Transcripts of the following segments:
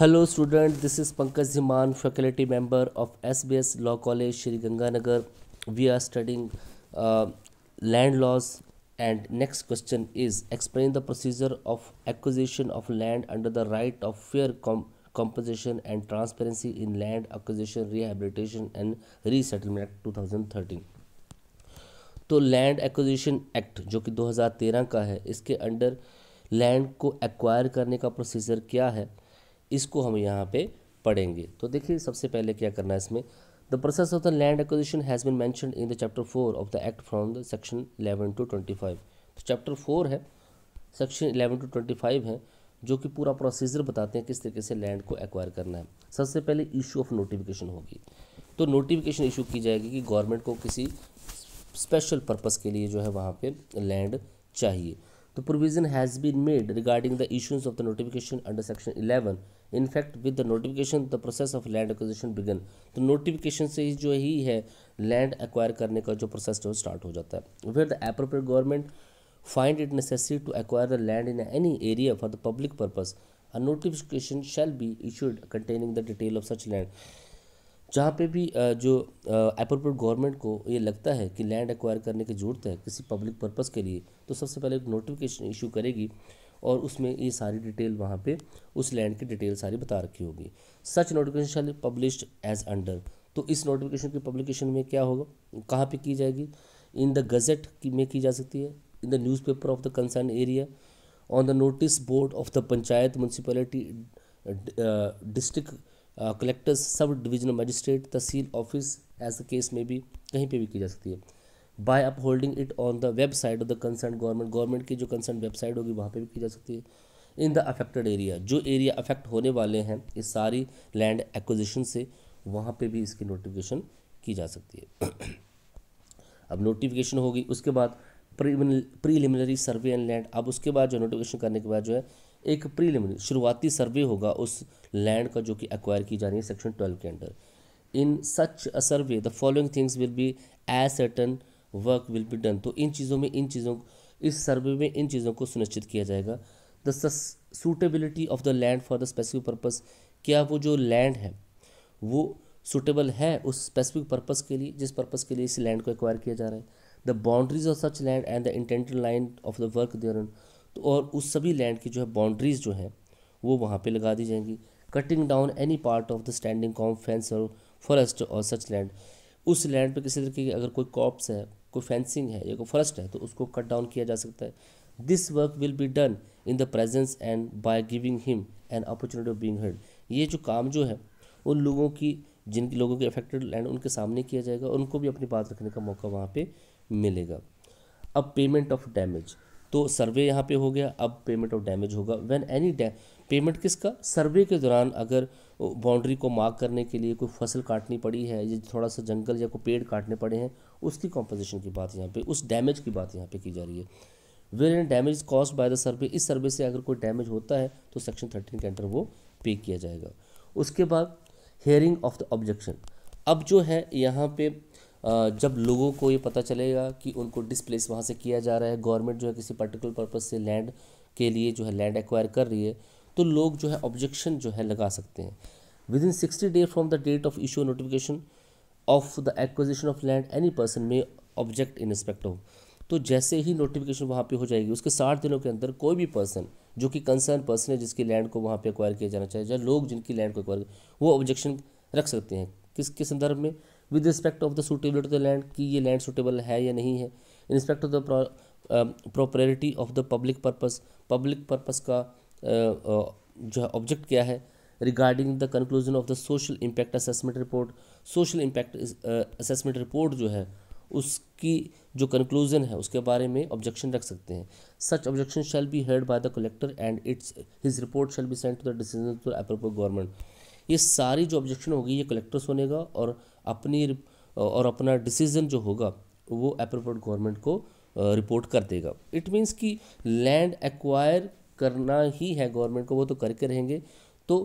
hello student this is Pankaj Dhiman faculty member of SBS law college Shri Ganganagar we are studying land laws and next question is explain the procedure of acquisition of land under the right of fair composition and transparency in land acquisition rehabilitation and resettlement act तो land acquisition act जो कि 2013 का है इसके under land को acquire करने का procedure क्या है इसको हम यहाँ पे पढ़ेंगे तो देखिए सबसे पहले क्या करना है इसमें the process of the land acquisition has been mentioned in the chapter four of the act from the section eleven to twenty five तो चैप्टर फोर है section eleven to twenty five है जो कि पूरा प्रोसीजर बताते हैं किस तरीके से लैंड को एक्वायर करना है सबसे पहले इशू ऑफ नोटिफिकेशन होगी तो नोटिफिकेशन इशू की जाएगी कि गवर्नमेंट को किसी स्पेशल पर्पज़ के लिए जो है वहाँ पर लैंड चाहिए the provision has been made regarding the issuance of the notification under section 11 in fact with the notification the process of land acquisition began The notification says, ही जो ही land acquire करने का जो process to start हो जाता है where the appropriate government find it necessary to acquire the land in any area for the public purpose a notification shall be issued containing the detail of such land जहाँ पे भी जो appropriate government को ये लगता है कि land acquire करने की ज़रूरत है किसी पब्लिक पर्पज़ के लिए तो सबसे पहले एक नोटिफिकेशन इशू करेगी और उसमें ये सारी डिटेल वहाँ पे उस लैंड की डिटेल सारी बता रखी होगी such notification shall published as under तो इस नोटिफिकेशन की पब्लिकेशन में क्या होगा कहाँ पे की जाएगी इन द गजेट की में की जा सकती है in the newspaper of the concern area on the notice board of the panchayat municipality district collectors sub divisional magistrate tehsil office as the case में भी कहीं पे भी की जा सकती है by upholding it on the website of the concern government government की जो कंसर्न वेबसाइट होगी वहाँ पे भी की जा सकती है इन द अफेक्टेड एरिया जो एरिया अफेक्ट होने वाले हैं इस सारी लैंड एक्विजिशन से वहाँ पे भी इसकी नोटिफिकेशन की जा सकती है अब नोटिफिकेशन होगी उसके बाद प्रीलिमिनरी सर्वे एंड लैंड अब उसके बाद जो नोटिफिकेशन करने के बाद जो है एक प्रीलिमिनरी शुरुआती सर्वे होगा उस लैंड का जो कि एक्वायर की जा रही है सेक्शन ट्वेल्व के under in such a survey the following things will be ascertain work will be done तो इन चीज़ों में इन चीज़ों इस सर्वे में इन चीज़ों को सुनिश्चित किया जाएगा the suitability of the land for the specific purpose क्या वो जो लैंड है वो सूटेबल है उस स्पेसिफिक पर्पज़ के लिए जिस पर्पज़ के लिए इस लैंड को एक्वायर किया जा रहा है the boundaries of such land and the intended line of the work there तो और उस सभी लैंड की जो है बाउंड्रीज जो हैं वो वहाँ पे लगा दी जाएंगी cutting down any part of the standing कॉम फेंस और फॉरेस्ट और सच लैंड उस लैंड पर किसी तरीके की अगर कोई कॉप्स है कोई फेंसिंग है या कोई फॉरेस्ट है तो उसको कट डाउन किया जा सकता है this work will be done in the presence and by giving him an opportunity of being heard ये जो काम जो है उन लोगों की जिन लोगों के अफेक्टेड लैंड उनके सामने किया जाएगा उनको भी अपनी बात रखने का मौका वहाँ पर मिलेगा अब पेमेंट ऑफ डैमेज तो सर्वे यहाँ पे हो गया अब पेमेंट ऑफ डैमेज होगा व्हेन एनी डैम पेमेंट किसका सर्वे के दौरान अगर बाउंड्री को मार्क करने के लिए कोई फसल काटनी पड़ी है या थोड़ा सा जंगल या कोई पेड़ काटने पड़े हैं उसकी कॉम्पोजिशन की बात यहाँ पे उस डैमेज की बात यहाँ पे की जा रही है where an damage cause by the survey इस सर्वे से अगर कोई डैमेज होता है तो सेक्शन थर्टीन के अंडर वो पे किया जाएगा उसके बाद हेयरिंग ऑफ द ऑब्जेक्शन अब जो है यहाँ पे जब लोगों को ये पता चलेगा कि उनको डिसप्लेस वहाँ से किया जा रहा है गवर्नमेंट जो है किसी पर्टिकुलर पर्पज़ से लैंड के लिए जो है लैंड एक्वायर कर रही है तो लोग जो है ऑब्जेक्शन जो है लगा सकते हैं within sixty day from the date of issue notification of the acquisition of land any person may object in respect of तो जैसे ही नोटिफिकेशन वहाँ पे हो जाएगी उसके साठ दिनों के अंदर कोई भी पर्सन जो कि कंसर्न पर्सन है जिसकी लैंड को वहाँ पे एक्वायर किया जाना चाहिए या लोग जिनकी लैंड को एक्वायर वो ऑब्जेक्शन रख सकते हैं किसके संदर्भ में with respect of the suitability of the land कि ये लैंड सूटेबल है या नहीं है in respect of the propriety of the public purpose public purpose का uh, uh, जो है ऑब्जेक्ट क्या है regarding the conclusion of the social impact assessment report social impact assessment report जो है उसकी जो कंक्लूजन है उसके बारे में ऑब्जेक्शन रख सकते हैं such objection shall be heard by the collector and its his report shall be sent to the decision to appropriate government ये सारी जो ऑब्जेक्शन होगी ये कलेक्टर सुनेगा और अपनी और अपना डिसीजन जो होगा वो अप्रोप्रिएट गवर्नमेंट को रिपोर्ट कर देगा इट मीन्स कि लैंड एक्वायर करना ही है गवर्नमेंट को वो तो करके रहेंगे तो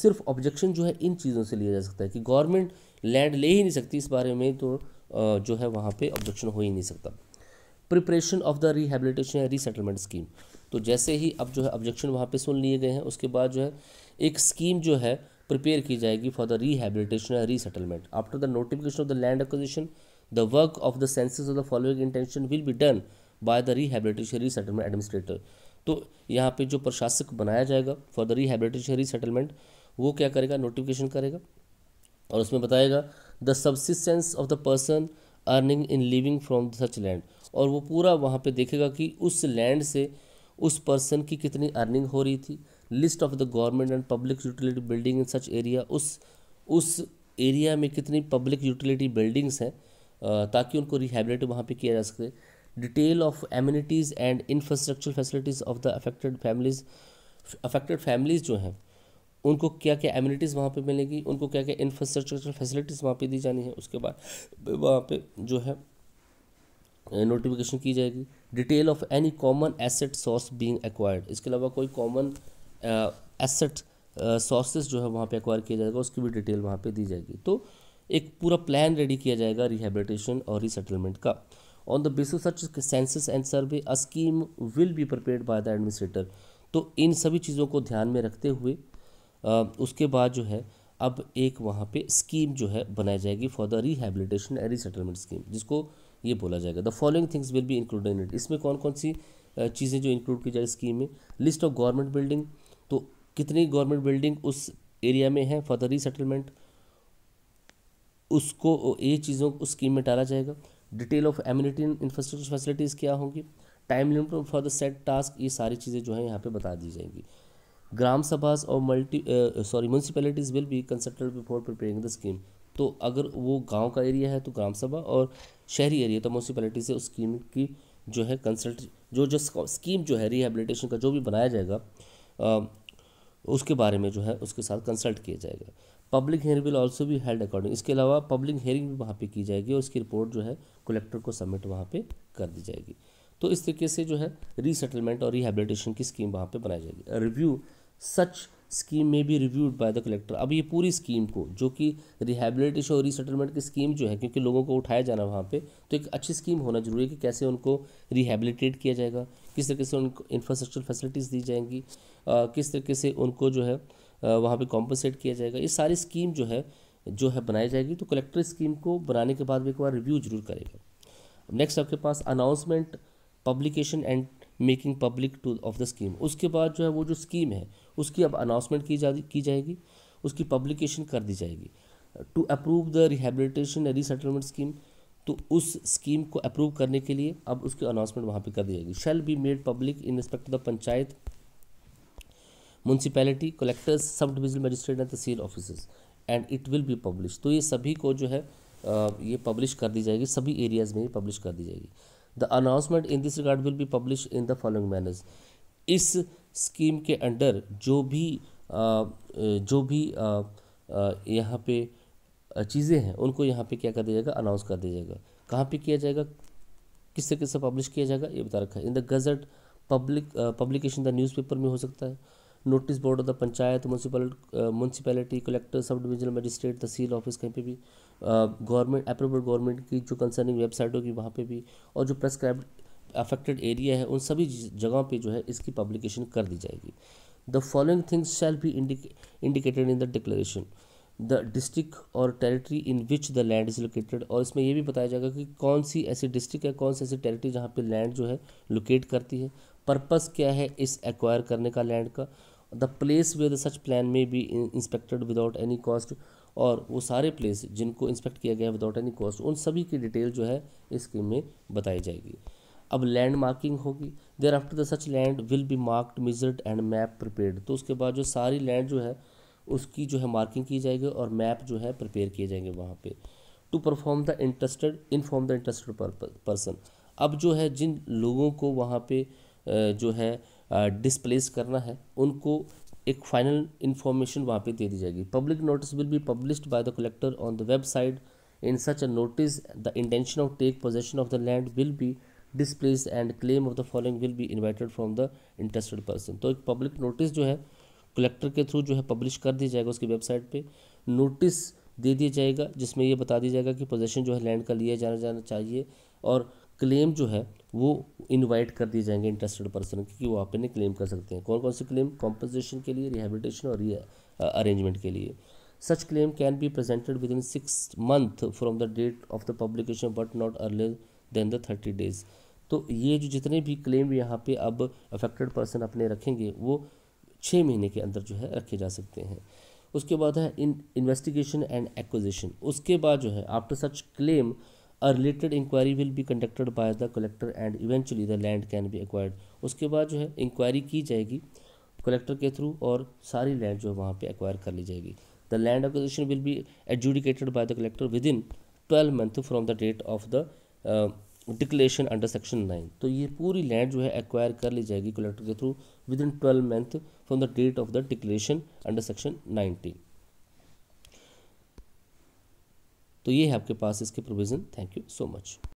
सिर्फ ऑब्जेक्शन जो है इन चीज़ों से लिया जा सकता है कि गवर्नमेंट लैंड ले ही नहीं सकती इस बारे में तो जो है वहाँ पे ऑब्जेक्शन हो ही नहीं सकता प्रिपरेशन ऑफ द रिहेबिलिटेशन या रीसेटलमेंट स्कीम तो जैसे ही अब जो है ऑब्जेक्शन वहाँ पे सुन लिए गए हैं उसके बाद जो है एक स्कीम जो है प्रिपेयर की जाएगी फॉर द रिहेबिलिटेशन या resettlement after the notification of the land acquisition the work of the census of the following intention will be done by the rehabilitation resettlement administrator तो यहाँ पे जो प्रशासक बनाया जाएगा फॉर द रिहेबिलिटेशन रीसेटलमेंट वो क्या करेगा नोटिफिकेशन करेगा और उसमें बताएगा the subsistence of the person earning in living from such land और वो पूरा वहाँ पे देखेगा कि उस लैंड से उस पर्सन की कितनी अर्निंग हो रही थी list of the government and public utility building in such area उस उस एरिया में कितनी पब्लिक यूटिलिटी बिल्डिंग्स हैं ताकि उनको रिहेबिलिट वहाँ पे किया जा सके detail of amenities and infrastructure facilities of the affected families affected families जो हैं उनको क्या क्या एम्यूनिटीज़ वहाँ पे मिलेगी उनको क्या क्या इंफ्रास्ट्रक्चर फैसिलिटीज़ वहाँ पे दी जानी है उसके बाद वहाँ पे जो है नोटिफिकेशन की जाएगी detail of any common asset source being acquired इसके अलावा कोई कॉमन एसेट सोर्सेज जो है वहाँ पे एक्वायर किया जाएगा उसकी भी डिटेल वहाँ पे दी जाएगी तो एक पूरा प्लान रेडी किया जाएगा रिहेबिलिटेशन और रिसेटलमेंट का on the basis such census and survey a scheme will be prepare by the administrator तो इन सभी चीज़ों को ध्यान में रखते हुए आ, उसके बाद जो है अब एक वहाँ पे स्कीम जो है बनाई जाएगी for the rehabilitation and resettlement scheme जिसको ये बोला जाएगा the following things will be included इसमें कौन कौन सी चीज़ें जो इंक्लूड की जाए स्कीम में लिस्ट ऑफ गवर्नमेंट बिल्डिंग तो कितनी गवर्नमेंट बिल्डिंग उस एरिया में है फॉर द रीसेटलमेंट उसको ये चीज़ों को स्कीम में टाला जाएगा detail of amenity infrastructure facilities क्या होंगी time limit for the set task ये सारी चीज़ें जो हैं यहाँ पे बता दी जाएंगी ग्राम सभाज और multi sorry municipalities will be consulted before preparing the scheme तो अगर वो गांव का एरिया है तो ग्राम सभा और शहरी एरिया तो म्यूनसिपैलिटी से उस स्कीम की जो है कंसल्ट जो जो स्कीम जो है रिहेबिलिटेशन का जो भी बनाया जाएगा उसके बारे में जो है उसके साथ कंसल्ट किया जाएगा public hearing will also be held according इसके अलावा पब्लिक हेयरिंग भी वहाँ पे की जाएगी और उसकी रिपोर्ट जो है कलेक्टर को सबमिट वहाँ पे कर दी जाएगी तो इस तरीके से जो है रीसेटलमेंट और रिहेबिलिटेशन की स्कीम वहाँ पर बनाई जाएगी रिव्यू सच स्कीम में भी रिव्यूड बाय द कलेक्टर अब ये पूरी स्कीम को जो कि रिहेबिलिटेशन और रिसेटलमेंट की स्कीम जो है क्योंकि लोगों को उठाया जाना वहाँ पे तो एक अच्छी स्कीम होना जरूरी है कि कैसे उनको रिहेबिलिटेट किया जाएगा किस तरीके से उनको इंफ्रास्ट्रक्चर फैसिलिटीज़ दी जाएंगी आ, किस तरीके से उनको जो है वहाँ पर कॉम्पनसेट किया जाएगा ये सारी स्कीम जो है जो है बनाई जाएगी तो कलेक्टर स्कीम को बनाने के बाद भी एक बार रिव्यू जरूर करेगा नेक्स्ट आपके पास announcement publication and making public to of the scheme उसके बाद जो है वो जो स्कीम है उसकी अब अनाउंसमेंट की जा की जाएगी उसकी पब्लिकेशन कर दी जाएगी to approve the rehabilitation resettlement scheme तो उस स्कीम को अप्रूव करने के लिए अब उसकी अनाउंसमेंट वहाँ पे कर दी जाएगी shall be made public in respect to the panchayat municipality collectors sub divisional magistrate and tehsil office and it will be publish तो ये सभी को जो है ये पब्लिश कर दी जाएगी सभी एरियाज़ में ये पब्लिश कर दी जाएगी the announcement in this regard will be publish in the following manners इस स्कीम के अंडर जो भी आ, जो भी यहाँ पे चीज़ें हैं उनको यहाँ पे क्या कर दिया जाएगा अनाउंस कर दिया जाएगा कहाँ पे किया जाएगा किससे किससे पब्लिश किया जाएगा ये बता रखा है in the gazette public publication the newspaper में हो सकता है notice board of the panchayat municipal municipality collector sub divisional magistrate tehsil office कहीं पे भी गवर्नमेंट अप्रूवल गवर्नमेंट की जो कंसर्निंग वेबसाइट होगी वहाँ पे भी और जो प्रेस्क्राइब अफेक्टेड एरिया है उन सभी जगहों पे जो है इसकी पब्लिकेशन कर दी जाएगी the following things shall be indicated in the declaration the district और territory in which the land is located और इसमें यह भी बताया जाएगा कि कौन सी ऐसी डिस्ट्रिक्ट है कौन सी ऐसी टेरिटरी जहाँ पे लैंड जो है लोकेट करती है पर्पस क्या है इस एक्वायर करने का लैंड का the place where such plan may be inspected without any cost और वो सारे प्लेस जिनको इंस्पेक्ट किया गया विदाउट एनी कॉस्ट उन सभी की डिटेल जो है इस स्कीम में बताई जाएगी अब लैंड मार्किंग होगी thereafter the such land will be marked measured and map prepared तो उसके बाद जो सारी लैंड जो है उसकी जो है मार्किंग की जाएगी और मैप जो है प्रिपेयर किए जाएंगे वहाँ पे to perform the interested inform the interested person अब जो है जिन लोगों को वहाँ पे जो है डिस्प्लेस करना है उनको एक फाइनल इन्फॉर्मेशन वहाँ पे दे दी जाएगी public notice will be published by the collector on the website in such a notice the intention of take possession of the land will be displace and claim of the following will be invited from the interested person तो एक public notice जो है collector के through जो है publish कर दिया जाएगा उसकी वेबसाइट पर नोटिस दे दिया जाएगा जिसमें यह बता दिया जाएगा कि पोजेशन जो है लैंड का लिया जाना जाना चाहिए और क्लेम जो है वो इनवाइट कर दिए जाएंगे इंटरेस्टेड पर्सन क्योंकि वो आप इन्हें क्लेम कर सकते हैं कौन कौन से क्लेम कॉम्पनसेशन के लिए रिहेबिलिटेशन और अरेंजमेंट के लिए such claim can be presented within six month from the date of the publication but not earlier than the thirty days तो ये जो जितने भी क्लेम यहाँ पे अब अफेक्टेड पर्सन अपने रखेंगे वो छः महीने के अंदर जो है रखे जा सकते हैं उसके बाद है इन इन्वेस्टिगेशन एंड एक्विजिशन उसके बाद जो है after such claim a related inquiry will be conducted by the collector and eventually the land can be acquired उसके बाद जो है इंक्वायरी की जाएगी कलेक्टर के थ्रू और सारी लैंड जो है वहाँ पर एक्वायर कर ली जाएगी the land acquisition will be adjudicated by the collector within twelve month from the date of the declaration under section nine तो ये पूरी लैंड जो है एक्वायर कर ली जाएगी कलेक्टर के through within twelve month from the date of the declaration under section nineteen तो ये है आपके पास इसके provision thank you so much